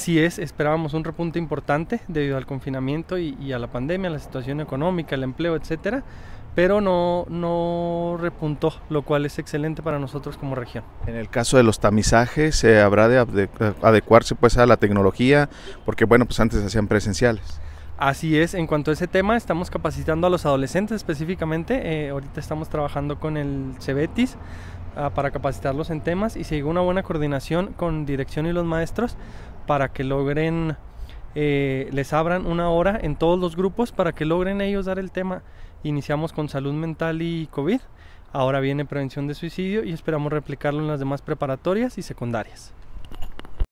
Así es, esperábamos un repunte importante debido al confinamiento y, a la pandemia, la situación económica, el empleo, etcétera, pero no, no repuntó, lo cual es excelente para nosotros como región. En el caso de los tamizajes, ¿se habrá de adecuarse pues a la tecnología? Porque bueno, pues antes hacían presenciales. Así es, en cuanto a ese tema, estamos capacitando a los adolescentes específicamente. Eh, ahorita estamos trabajando con el Cebetis ah, para capacitarlos en temas y se llegó una buena coordinación con dirección y los maestros para que logren, eh, les abran una hora en todos los grupos para que logren ellos dar el tema. Iniciamos con salud mental y COVID, ahora viene prevención de suicidio y esperamos replicarlo en las demás preparatorias y secundarias.